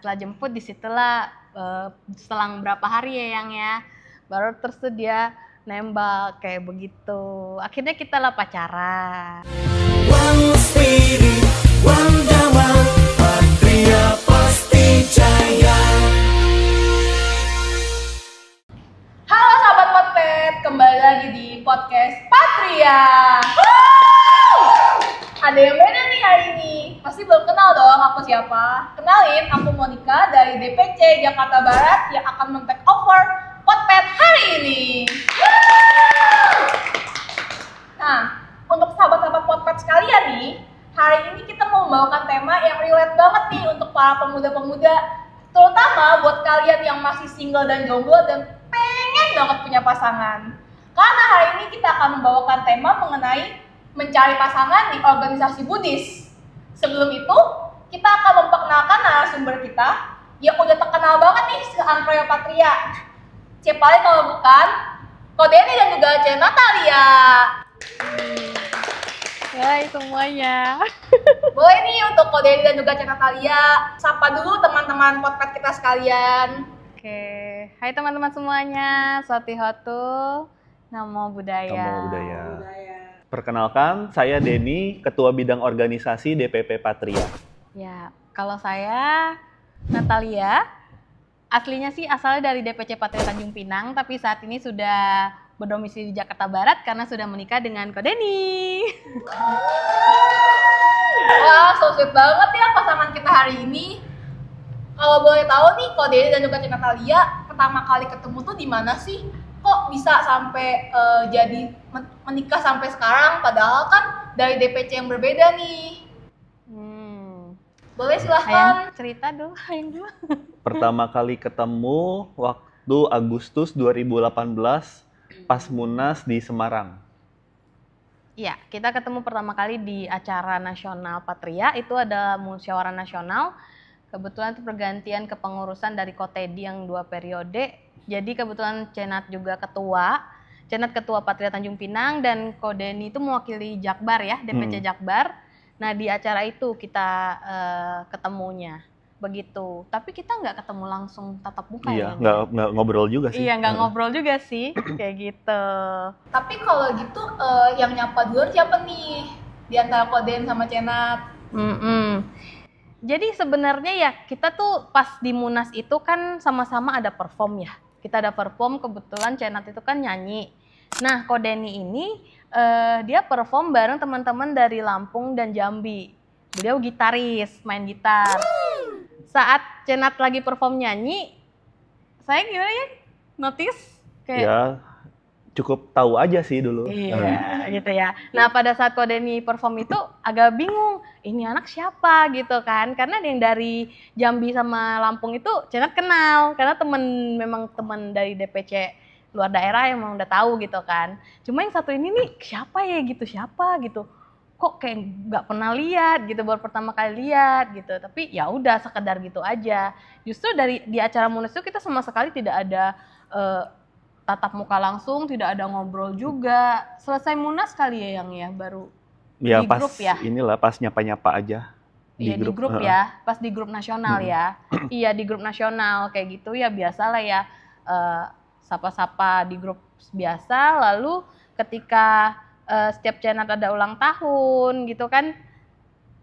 setelah jemput disitulah uh, eh, selang berapa hari ya yang ya baru terus tuh dia nembak kayak begitu akhirnya kita lah pacaran halo sahabat potpet kembali lagi di podcast patria ada yang beda Hari ini. Pasti belum kenal dong aku siapa. Kenalin, aku Monica dari DPC Jakarta Barat yang akan men-take over Potpet hari ini. Nah, untuk sahabat-sahabat Potpet sekalian nih, hari ini kita mau membawakan tema yang relate banget nih untuk para pemuda-pemuda. Terutama buat kalian yang masih single dan jomblo dan pengen banget punya pasangan. Karena hari ini kita akan membawakan tema mengenai mencari pasangan di organisasi Buddhis. Sebelum itu, kita akan memperkenalkan narasumber kita yang udah terkenal banget nih se Andrea Patria. Cepali kalau bukan, Kodeni dan juga C. Natalia. Hai semuanya. Boleh nih untuk Kodeni dan juga C. Natalia, sapa dulu teman-teman podcast kita sekalian. Oke, hai teman-teman semuanya, Swati Hotu, Namo Budaya. Namo Budaya. Perkenalkan, saya Denny, Ketua Bidang Organisasi DPP Patria. Ya, kalau saya Natalia, aslinya sih asalnya dari DPC Patria Tanjung Pinang, tapi saat ini sudah berdomisili di Jakarta Barat karena sudah menikah dengan Denny. Wah, so sweet banget ya pasangan kita hari ini. Kalau boleh tahu nih, Denny dan juga Natalia pertama kali ketemu tuh di mana sih? Kok bisa sampai uh, jadi menikah sampai sekarang padahal kan dari DPC yang berbeda nih hmm. boleh silahkan Ayang cerita dong Ayang dulu pertama kali ketemu waktu Agustus 2018 pas Munas di Semarang Iya, kita ketemu pertama kali di acara nasional Patria, itu ada musyawarah nasional. Kebetulan itu pergantian kepengurusan dari Kotedi yang dua periode. Jadi kebetulan Cenat juga ketua Cenat Ketua Patria Tanjung Pinang dan Kodeni itu mewakili Jakbar ya, DPC hmm. Jakbar. Nah di acara itu kita uh, ketemunya begitu. Tapi kita nggak ketemu langsung tatap muka iya, ya. Iya, nggak ngobrol juga sih. Iya, nggak ngobrol juga sih, kayak gitu. Tapi kalau gitu uh, yang nyapa dulu siapa nih di antara Koden sama Cenat? Mm -mm. Jadi sebenarnya ya kita tuh pas di Munas itu kan sama-sama ada perform ya kita ada perform kebetulan Cenat itu kan nyanyi nah Kodeni ini uh, dia perform bareng teman-teman dari Lampung dan Jambi beliau gitaris main gitar saat Cenat lagi perform nyanyi saya gimana ya notice kayak ya cukup tahu aja sih dulu. Iya, hmm. gitu ya. Nah, pada saat ini perform itu agak bingung, ini anak siapa gitu kan? Karena yang dari Jambi sama Lampung itu sangat kenal, karena temen memang temen dari DPC luar daerah yang memang udah tahu gitu kan. Cuma yang satu ini nih siapa ya gitu, siapa gitu. Kok kayak nggak pernah lihat gitu, baru pertama kali lihat gitu. Tapi ya udah sekedar gitu aja. Justru dari di acara Munas itu kita sama sekali tidak ada uh, tatap muka langsung, tidak ada ngobrol juga. Selesai munas kali ya yang ya baru ya, di pas grup ya. Inilah pas nyapa-nyapa aja. Iya di, di grup ya, pas di grup nasional ya? hmm. ya. Iya di grup nasional kayak gitu ya biasa lah ya eh, sapa-sapa uh, di grup biasa. Lalu ketika uh, setiap channel ada ulang tahun gitu kan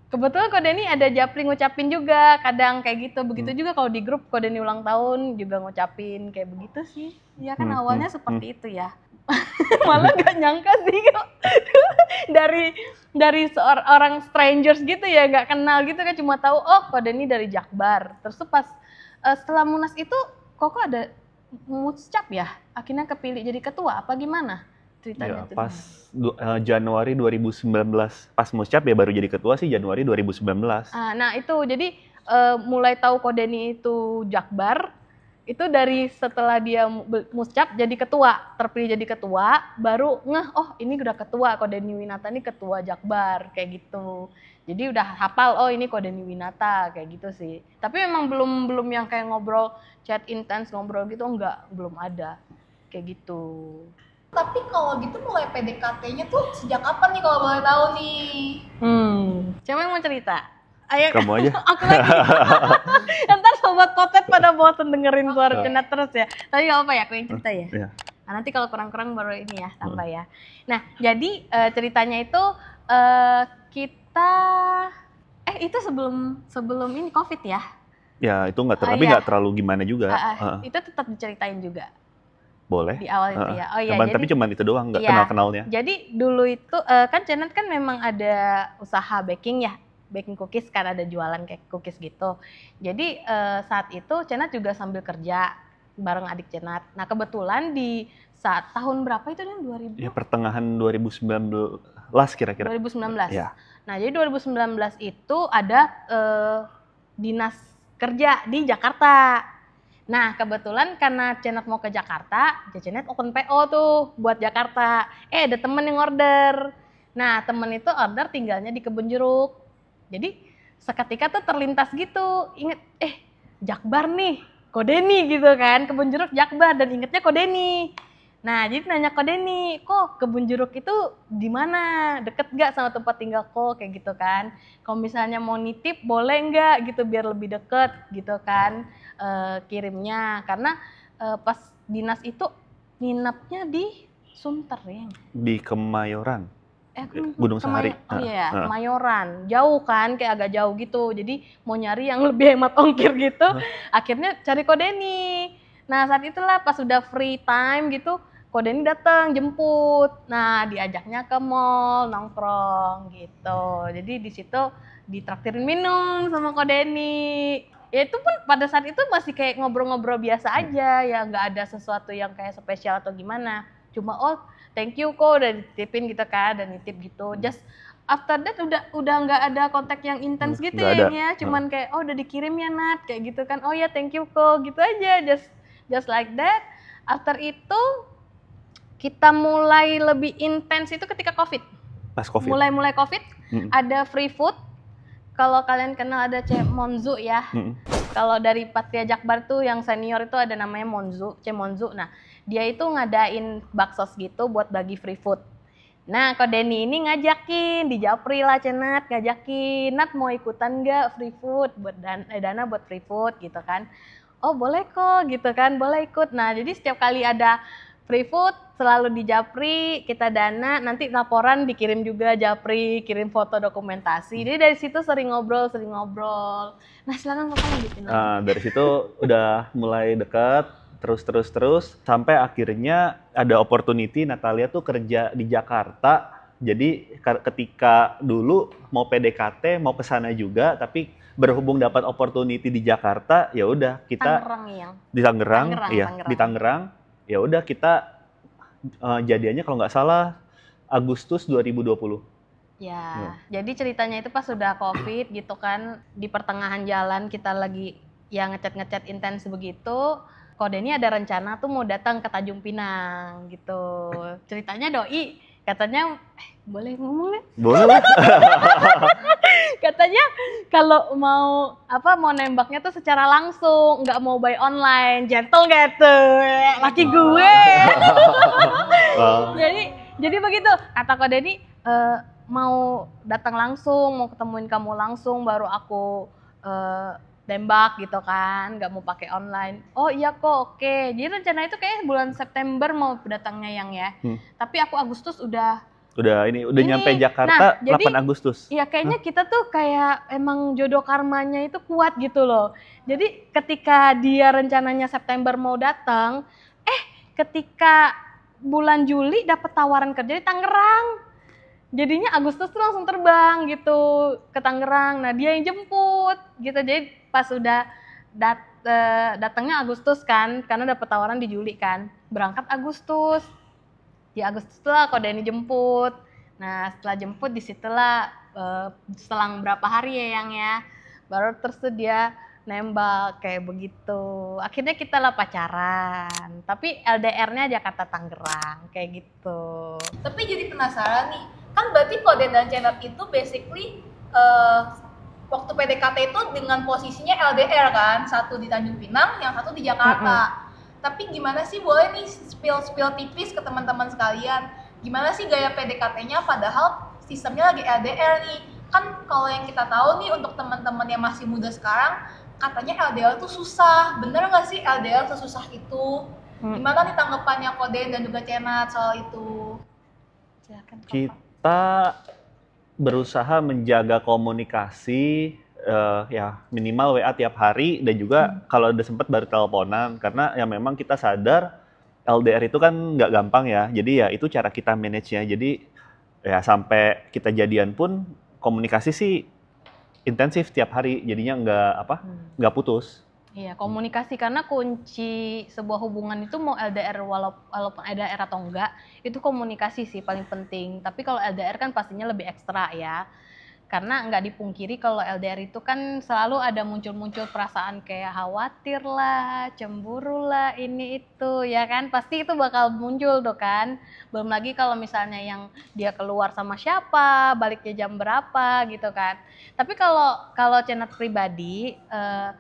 Kebetulan kode ini ada Japri ngucapin juga, kadang kayak gitu. Begitu hmm. juga kalau di grup kode Deni ulang tahun juga ngucapin kayak begitu sih. Ya kan hmm, hmm. awalnya hmm. seperti hmm. itu ya. Malah gak nyangka sih kok dari dari seorang strangers gitu ya, gak kenal gitu kan cuma tahu oh kode ini dari Jakbar. Terus pas uh, setelah Munas itu kok ada ngucap ya, akhirnya kepilih jadi ketua apa gimana? ya, pas du, uh, Januari 2019 pas muscap ya baru jadi ketua sih Januari 2019 uh, ah, nah itu jadi uh, mulai tahu Kodeni itu Jakbar itu dari setelah dia muscap jadi ketua terpilih jadi ketua baru ngeh oh ini udah ketua Kodeni Winata ini ketua Jakbar kayak gitu jadi udah hafal oh ini Kodeni Winata kayak gitu sih tapi memang belum belum yang kayak ngobrol chat intens ngobrol gitu enggak belum ada kayak gitu tapi kalau gitu mulai PDKT-nya tuh sejak kapan nih kalau boleh tahu nih? Hmm, siapa yang mau cerita? Ayo, kamu aja. aku lagi. Ntar sobat potet pada bosan dengerin suara cenat terus ya. Tapi gak apa ya, aku yang hmm, cerita ya. Yeah. Nah, nanti kalau kurang-kurang baru ini ya hmm. tambah ya. Nah, jadi uh, ceritanya itu uh, kita eh itu sebelum sebelum ini covid ya? Ya itu nggak ter, uh, tapi iya. nggak iya. terlalu gimana juga. Uh, uh, uh. Itu tetap diceritain juga. Boleh. Di awal uh, itu ya. Oh iya. jadi, tapi cuma itu doang, nggak ya. kenal-kenalnya. Jadi dulu itu uh, kan Janet kan memang ada usaha baking ya, baking cookies kan ada jualan kayak cookies gitu. Jadi uh, saat itu Janet juga sambil kerja bareng adik Janet. Nah, kebetulan di saat tahun berapa itu dan 2000? Ya pertengahan 2019 kira-kira. 2019. Ya. Nah, jadi 2019 itu ada uh, dinas kerja di Jakarta Nah, kebetulan karena Cenet mau ke Jakarta, Cenet open PO tuh buat Jakarta. Eh, ada temen yang order. Nah, temen itu order tinggalnya di kebun jeruk. Jadi, seketika tuh terlintas gitu. Ingat, eh, Jakbar nih, Kodeni gitu kan. Kebun jeruk Jakbar dan ingetnya Kodeni. Nah, jadi nanya kode Denny, kok kebun jeruk itu di mana? Deket gak sama tempat tinggal kok? Kayak gitu kan. Kalau misalnya mau nitip, boleh nggak gitu biar lebih deket gitu kan e, kirimnya. Karena e, pas dinas itu nginepnya di Sunter ya? Di Kemayoran. Eh, Gunung Sahari. Oh ah, iya, uh. Kemayoran. Jauh kan, kayak agak jauh gitu. Jadi mau nyari yang lebih hemat ongkir gitu, uh. akhirnya cari kok Denny Nah saat itulah pas sudah free time gitu, kode ini datang jemput. Nah diajaknya ke mall nongkrong gitu. Jadi di situ ditraktirin minum sama Kodeni. Ya itu pun pada saat itu masih kayak ngobrol-ngobrol biasa hmm. aja ya nggak ada sesuatu yang kayak spesial atau gimana. Cuma oh thank you kok udah ditipin gitu kan dan nitip gitu. Hmm. Just after that udah udah nggak ada kontak yang intens hmm, gitu ya, ya cuman kayak oh udah dikirim ya Nat kayak gitu kan oh ya thank you kok gitu aja just just like that after itu kita mulai lebih intens itu ketika covid pas covid mulai mulai covid mm -hmm. ada free food kalau kalian kenal ada C Monzu ya mm -hmm. kalau dari Patria Jakbar tuh yang senior itu ada namanya Monzu C Monzu nah dia itu ngadain bakso gitu buat bagi free food Nah, kok Denny ini ngajakin di Japri lah Cenat, ngajakin Nat mau ikutan nggak free food buat dan, eh, dana buat free food gitu kan oh boleh kok gitu kan boleh ikut nah jadi setiap kali ada free food selalu di Japri kita dana nanti laporan dikirim juga Japri kirim foto dokumentasi hmm. jadi dari situ sering ngobrol sering ngobrol nah silakan bapak lanjutin nah, dari situ udah mulai dekat terus terus terus sampai akhirnya ada opportunity Natalia tuh kerja di Jakarta jadi ketika dulu mau PDKT mau ke sana juga tapi berhubung dapat opportunity di Jakarta, ya udah kita iya. iya, di Tangerang, Tangerang ya di Tangerang, ya udah kita uh, jadiannya kalau nggak salah Agustus 2020. Ya, ya, jadi ceritanya itu pas sudah COVID gitu kan, di pertengahan jalan kita lagi ya ngecat-ngecat intens begitu, Kode ini ada rencana tuh mau datang ke Tanjung Pinang gitu. Ceritanya doi katanya eh, boleh ngomong ya? Boleh. katanya kalau mau apa mau nembaknya tuh secara langsung, nggak mau by online, gentle tuh Laki gue. jadi jadi begitu kata kok Denny e, eh, mau datang langsung, mau ketemuin kamu langsung baru aku E, tembak gitu kan nggak mau pakai online oh iya kok oke jadi rencana itu kayaknya bulan September mau datangnya yang ya hmm. tapi aku Agustus udah udah ini udah ini, nyampe nah, Jakarta nah, 8 jadi, Agustus. Iya kayaknya huh? kita tuh kayak emang jodoh karmanya itu kuat gitu loh. Jadi ketika dia rencananya September mau datang, eh ketika bulan Juli dapat tawaran kerja di Tangerang jadinya Agustus tuh langsung terbang gitu ke Tangerang nah dia yang jemput gitu jadi pas udah dat eh, datangnya Agustus kan karena dapet tawaran di Juli kan berangkat Agustus di Agustus lah kode Dani jemput nah setelah jemput disitulah uh, eh, selang berapa hari ya yang ya baru tersedia tuh nembak kayak begitu akhirnya kita lah pacaran tapi LDR-nya Jakarta Tangerang kayak gitu tapi jadi penasaran nih kan berarti kode dan channel itu basically uh, waktu PDKT itu dengan posisinya LDR kan satu di Tanjung Pinang yang satu di Jakarta mm -hmm. tapi gimana sih boleh nih spill spill tipis ke teman-teman sekalian gimana sih gaya PDKT-nya padahal sistemnya lagi LDR nih kan kalau yang kita tahu nih untuk teman-teman yang masih muda sekarang katanya LDR tuh susah bener nggak sih LDR sesusah itu hmm. gimana nih tanggapannya Koden dan juga Cenat soal itu silakan kita berusaha menjaga komunikasi uh, ya minimal WA tiap hari dan juga hmm. kalau ada sempat baru teleponan karena ya memang kita sadar LDR itu kan nggak gampang ya jadi ya itu cara kita manage nya jadi ya sampai kita jadian pun komunikasi sih intensif tiap hari jadinya nggak apa hmm. nggak hmm. putus Iya, komunikasi karena kunci sebuah hubungan itu mau LDR walaupun LDR atau enggak, itu komunikasi sih paling penting. Tapi kalau LDR kan pastinya lebih ekstra ya. Karena nggak dipungkiri kalau LDR itu kan selalu ada muncul-muncul perasaan kayak khawatir lah, cemburu lah, ini itu, ya kan? Pasti itu bakal muncul tuh kan. Belum lagi kalau misalnya yang dia keluar sama siapa, baliknya jam berapa gitu kan. Tapi kalau kalau channel pribadi, uh,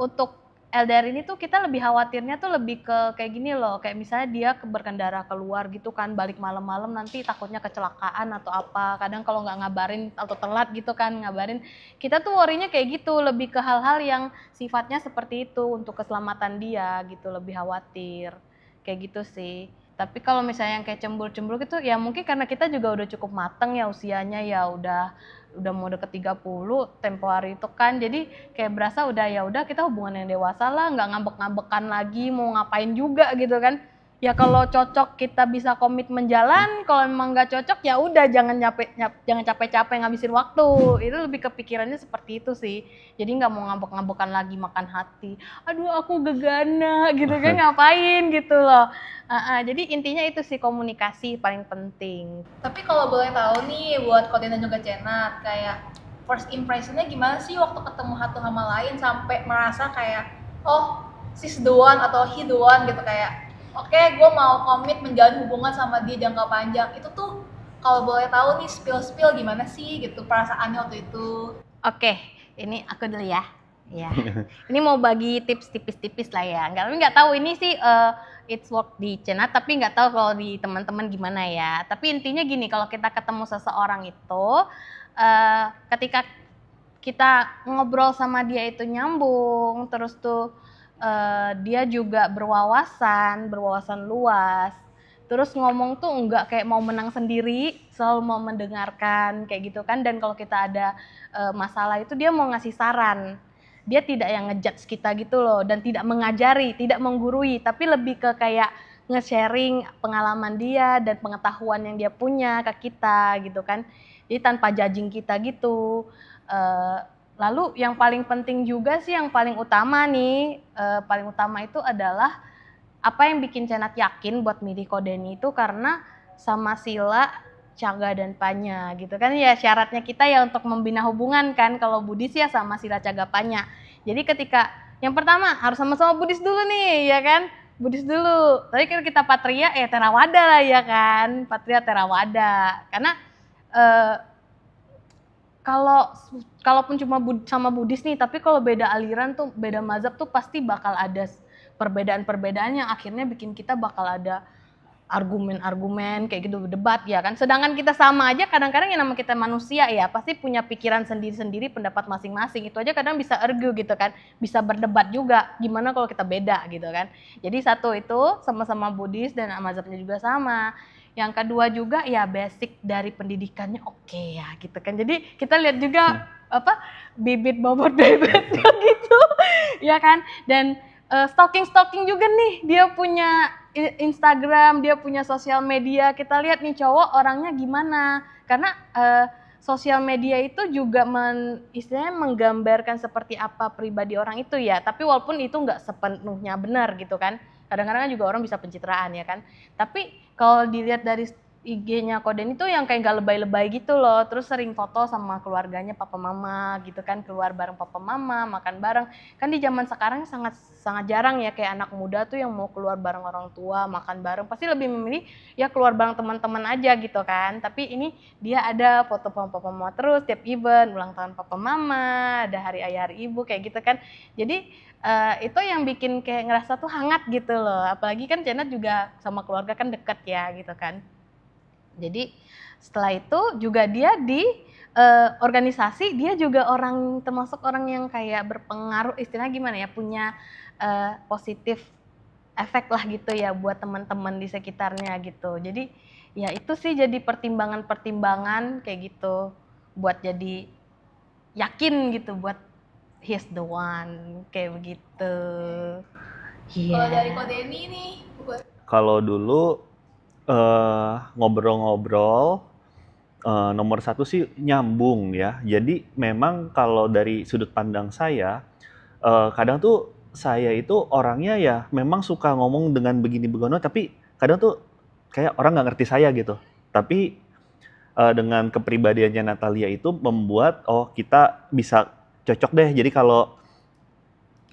untuk LDR ini tuh kita lebih khawatirnya tuh lebih ke kayak gini loh, kayak misalnya dia berkendara keluar gitu kan, balik malam-malam nanti takutnya kecelakaan atau apa. Kadang kalau nggak ngabarin atau telat gitu kan ngabarin, kita tuh worrynya kayak gitu, lebih ke hal-hal yang sifatnya seperti itu untuk keselamatan dia gitu, lebih khawatir kayak gitu sih. Tapi kalau misalnya yang kayak cembur cemburu gitu, ya mungkin karena kita juga udah cukup mateng ya usianya ya udah udah mau deket 30 tempo hari itu kan jadi kayak berasa udah ya udah kita hubungan yang dewasa lah nggak ngambek-ngambekan lagi mau ngapain juga gitu kan ya kalau cocok kita bisa komitmen jalan kalau memang nggak cocok ya udah jangan capek nyap, jangan capek-capek ngabisin waktu itu lebih kepikirannya seperti itu sih jadi nggak mau ngambek-ngambekan lagi makan hati aduh aku gegana gitu kan ngapain gitu loh uh -uh, jadi intinya itu sih komunikasi paling penting tapi kalau boleh tahu nih buat konten dan juga Cenat kayak first impressionnya gimana sih waktu ketemu satu sama lain sampai merasa kayak oh sis the atau he the gitu kayak oke okay, gue mau komit menjalin hubungan sama dia jangka panjang itu tuh kalau boleh tahu nih spill spill gimana sih gitu perasaannya waktu itu oke okay, ini aku dulu ya ya ini mau bagi tips tipis-tipis lah ya nggak tapi nggak tahu ini sih uh, it's work di Cina tapi nggak tahu kalau di teman-teman gimana ya tapi intinya gini kalau kita ketemu seseorang itu uh, ketika kita ngobrol sama dia itu nyambung terus tuh uh, dia juga berwawasan, berwawasan luas. Terus ngomong tuh enggak kayak mau menang sendiri, selalu mau mendengarkan kayak gitu kan. Dan kalau kita ada uh, masalah itu dia mau ngasih saran. Dia tidak yang ngejudge kita gitu loh dan tidak mengajari, tidak menggurui, tapi lebih ke kayak nge-sharing pengalaman dia dan pengetahuan yang dia punya ke kita gitu kan. Jadi tanpa judging kita gitu. Uh, Lalu yang paling penting juga sih yang paling utama nih, eh, paling utama itu adalah apa yang bikin cenat yakin buat milih Kodeni itu karena sama Sila, Caga dan Panya gitu kan ya syaratnya kita ya untuk membina hubungan kan kalau Budis ya sama Sila Caga Panya. Jadi ketika yang pertama harus sama-sama Budis dulu nih ya kan. Budis dulu. Tapi kan kita Patria ya Terawada lah ya kan. Patria Terawada. Karena uh, kalau kalaupun cuma bud, sama Buddhis nih, tapi kalau beda aliran tuh, beda mazhab tuh pasti bakal ada perbedaan-perbedaan yang akhirnya bikin kita bakal ada argumen-argumen kayak gitu debat ya kan. Sedangkan kita sama aja kadang-kadang yang nama kita manusia ya pasti punya pikiran sendiri-sendiri, pendapat masing-masing. Itu aja kadang bisa argue gitu kan, bisa berdebat juga. Gimana kalau kita beda gitu kan. Jadi satu itu sama-sama Buddhis dan mazhabnya juga sama. Yang kedua juga ya basic dari pendidikannya oke okay ya gitu kan. Jadi kita lihat juga hmm. apa bibit bobot bebetnya gitu ya kan. Dan uh, eh, stalking stalking juga nih dia punya Instagram, dia punya sosial media. Kita lihat nih cowok orangnya gimana. Karena uh, sosial media itu juga men, istilahnya menggambarkan seperti apa pribadi orang itu ya. Tapi walaupun itu nggak sepenuhnya benar gitu kan kadang-kadang kan juga orang bisa pencitraan ya kan tapi kalau dilihat dari IG-nya Koden itu yang kayak gak lebay-lebay gitu loh. Terus sering foto sama keluarganya papa mama gitu kan keluar bareng papa mama, makan bareng. Kan di zaman sekarang sangat sangat jarang ya kayak anak muda tuh yang mau keluar bareng orang tua, makan bareng. Pasti lebih memilih ya keluar bareng teman-teman aja gitu kan. Tapi ini dia ada foto sama papa mama terus tiap event, ulang tahun papa mama, ada hari ayah, hari ibu kayak gitu kan. Jadi uh, itu yang bikin kayak ngerasa tuh hangat gitu loh. Apalagi kan Janet juga sama keluarga kan deket ya gitu kan. Jadi setelah itu juga dia di uh, organisasi dia juga orang termasuk orang yang kayak berpengaruh istilahnya gimana ya punya uh, positif efek lah gitu ya buat teman-teman di sekitarnya gitu. Jadi ya itu sih jadi pertimbangan-pertimbangan kayak gitu buat jadi yakin gitu buat he's the one kayak begitu. Yeah. Kalau iya. dari kode ini nih, kalau dulu ngobrol eh, ngobrol-ngobrol uh, nomor satu sih nyambung ya. Jadi memang kalau dari sudut pandang saya uh, kadang tuh saya itu orangnya ya memang suka ngomong dengan begini begono tapi kadang tuh kayak orang nggak ngerti saya gitu. Tapi uh, dengan kepribadiannya Natalia itu membuat oh kita bisa cocok deh. Jadi kalau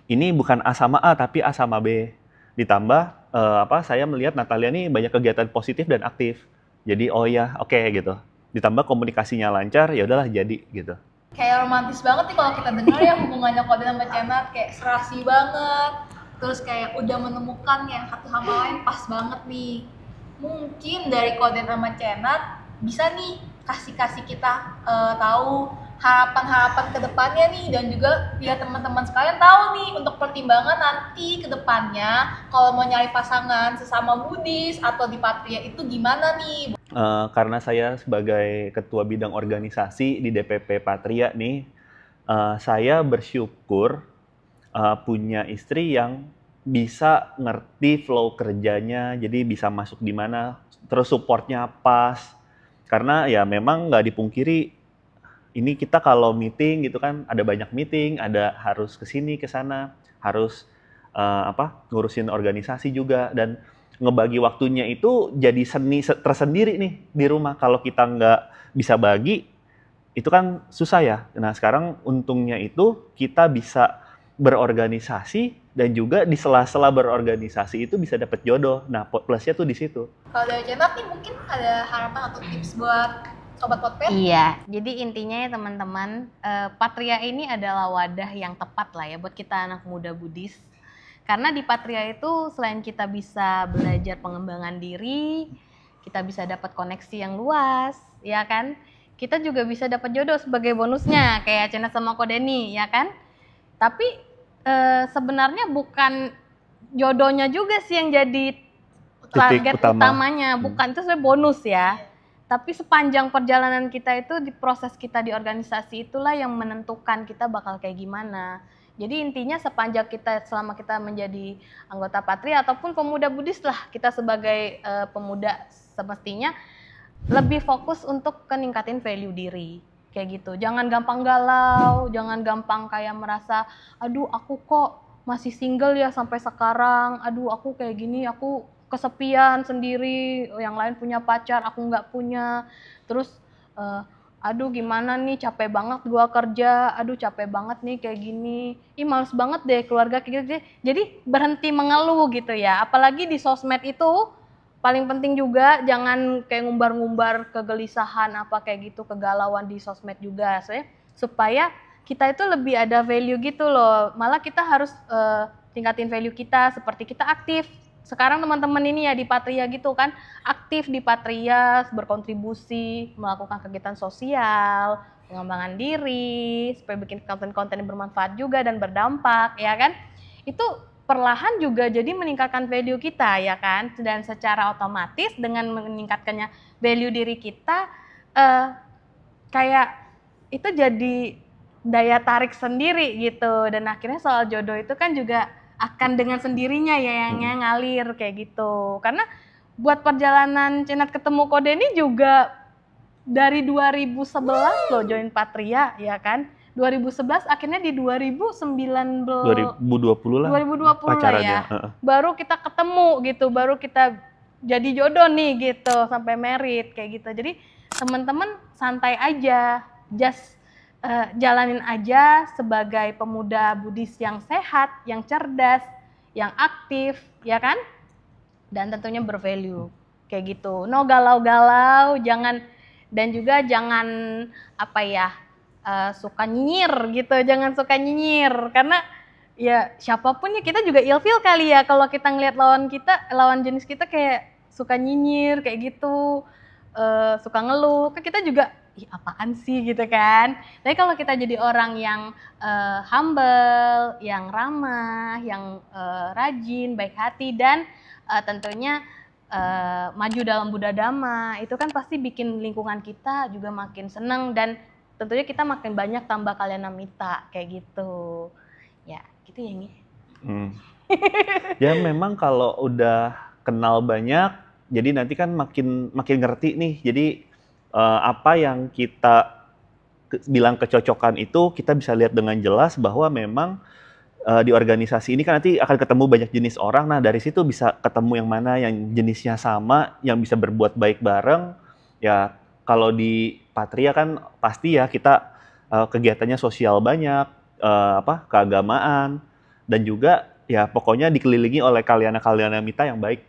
ini bukan A sama A tapi A sama B ditambah uh, apa saya melihat Natalia ini banyak kegiatan positif dan aktif. Jadi oh ya, oke okay, gitu. Ditambah komunikasinya lancar, ya udahlah jadi gitu. Kayak romantis banget nih kalau kita dengar ya hubungannya Kobe sama Cenat kayak serasi banget. Terus kayak udah menemukan yang satu sama lain pas banget nih. Mungkin dari Koden sama Cenat bisa nih kasih-kasih kita uh, tahu harapan-harapan kedepannya nih dan juga biar teman-teman sekalian tahu nih untuk pertimbangan nanti kedepannya kalau mau nyari pasangan sesama Budis atau di Patria itu gimana nih? Uh, karena saya sebagai ketua bidang organisasi di DPP Patria nih, uh, saya bersyukur uh, punya istri yang bisa ngerti flow kerjanya, jadi bisa masuk di mana, terus supportnya pas. Karena ya memang nggak dipungkiri ini kita kalau meeting gitu kan ada banyak meeting, ada harus ke sini ke sana, harus uh, apa ngurusin organisasi juga dan ngebagi waktunya itu jadi seni tersendiri nih di rumah. Kalau kita nggak bisa bagi itu kan susah ya. Nah, sekarang untungnya itu kita bisa berorganisasi dan juga di sela-sela berorganisasi itu bisa dapat jodoh. Nah, plusnya tuh di situ. Kalau dari Jamak nih mungkin ada harapan atau tips buat sobat potpet iya jadi intinya ya teman-teman uh, patria ini adalah wadah yang tepat lah ya buat kita anak muda Buddhis, karena di Patria itu selain kita bisa belajar pengembangan diri, kita bisa dapat koneksi yang luas, ya kan? Kita juga bisa dapat jodoh sebagai bonusnya, kayak Cina sama Kodeni, ya kan? Tapi e, sebenarnya bukan jodohnya juga sih yang jadi target utama. utamanya, bukan hmm. itu sebenarnya bonus ya. Iya tapi sepanjang perjalanan kita itu di proses kita di organisasi itulah yang menentukan kita bakal kayak gimana. Jadi intinya sepanjang kita selama kita menjadi anggota Patri ataupun pemuda Buddhis lah kita sebagai uh, pemuda semestinya lebih fokus untuk keningkatin value diri kayak gitu. Jangan gampang galau, jangan gampang kayak merasa aduh aku kok masih single ya sampai sekarang. Aduh aku kayak gini, aku kesepian sendiri yang lain punya pacar aku nggak punya terus uh, aduh gimana nih capek banget gua kerja aduh capek banget nih kayak gini ih males banget deh keluarga kayak gitu jadi berhenti mengeluh gitu ya apalagi di sosmed itu paling penting juga jangan kayak ngumbar-ngumbar kegelisahan apa kayak gitu kegalauan di sosmed juga saya supaya kita itu lebih ada value gitu loh malah kita harus uh, tingkatin value kita seperti kita aktif sekarang teman-teman ini ya di Patria gitu kan aktif di Patria berkontribusi melakukan kegiatan sosial pengembangan diri supaya bikin konten-konten yang bermanfaat juga dan berdampak ya kan itu perlahan juga jadi meningkatkan value kita ya kan dan secara otomatis dengan meningkatkannya value diri kita eh, kayak itu jadi daya tarik sendiri gitu dan akhirnya soal jodoh itu kan juga akan dengan sendirinya ya yang hmm. ngalir kayak gitu. Karena buat perjalanan Cenat ketemu kode ini juga dari 2011 sebelas loh join Patria ya kan. 2011 akhirnya di 2019 2020 lah 2020 pacarannya. lah ya. Baru kita ketemu gitu, baru kita jadi jodoh nih gitu sampai merit kayak gitu. Jadi teman-teman santai aja, just uh, jalanin aja sebagai pemuda Buddhis yang sehat, yang cerdas, yang aktif, ya kan? Dan tentunya bervalue kayak gitu. No galau-galau, jangan dan juga jangan apa ya uh, suka nyinyir gitu, jangan suka nyinyir karena ya siapapun ya kita juga ilfil kali ya kalau kita ngelihat lawan kita, lawan jenis kita kayak suka nyinyir kayak gitu, uh, suka ngeluh, kan kita juga ih apaan sih gitu kan. Tapi kalau kita jadi orang yang uh, humble, yang ramah, yang uh, rajin, baik hati dan uh, tentunya uh, maju dalam Dhamma, itu kan pasti bikin lingkungan kita juga makin seneng dan tentunya kita makin banyak tambah kalian namita kayak gitu ya gitu ya nih hmm. ya memang kalau udah kenal banyak jadi nanti kan makin makin ngerti nih jadi uh, apa yang kita bilang kecocokan itu kita bisa lihat dengan jelas bahwa memang uh, di organisasi ini kan nanti akan ketemu banyak jenis orang. Nah, dari situ bisa ketemu yang mana yang jenisnya sama, yang bisa berbuat baik bareng. Ya, kalau di Patria kan pasti ya kita uh, kegiatannya sosial banyak, uh, apa keagamaan dan juga ya pokoknya dikelilingi oleh kaliana-kaliana mita yang baik.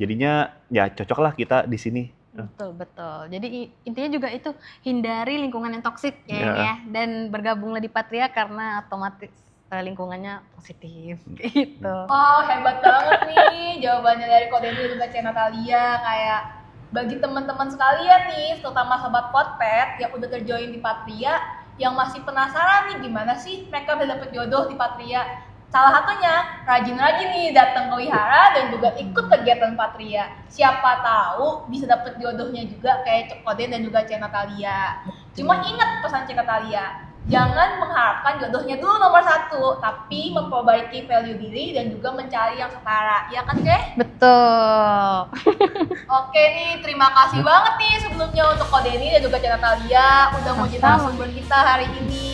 Jadinya ya cocoklah kita di sini Betul betul. Jadi intinya juga itu hindari lingkungan yang toksik ya, yeah. ya dan bergabunglah di Patria karena otomatis eh, lingkungannya positif hmm. gitu. Hmm. Oh hebat banget nih jawabannya dari kode ini dan Cina Natalia kayak bagi teman-teman sekalian nih, terutama sobat potpet yang udah terjoin di Patria, yang masih penasaran nih gimana sih mereka bisa dapet jodoh di Patria Salah satunya rajin-rajin nih datang ke wihara dan juga ikut kegiatan Patria. Siapa tahu bisa dapet jodohnya juga kayak Cokoden dan juga Cina Talia. Cuma ingat pesan Cina Talia, jangan mengharapkan jodohnya dulu nomor satu, tapi memperbaiki value diri dan juga mencari yang setara. Ya kan, Ceh? Betul. Oke nih, terima kasih banget nih sebelumnya untuk Kodeni dan juga Cina Talia udah mau jadi sumber kita hari ini.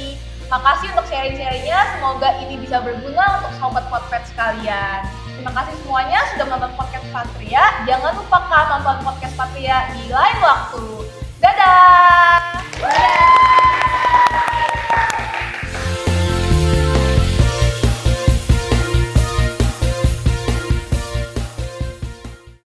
Terima kasih untuk sharing-sharingnya, semoga ini bisa berguna untuk sobat podcast sekalian. Terima kasih semuanya sudah menonton podcast Patria. Jangan lupa lupakan nonton podcast Patria di lain waktu. Dadah! Dadah!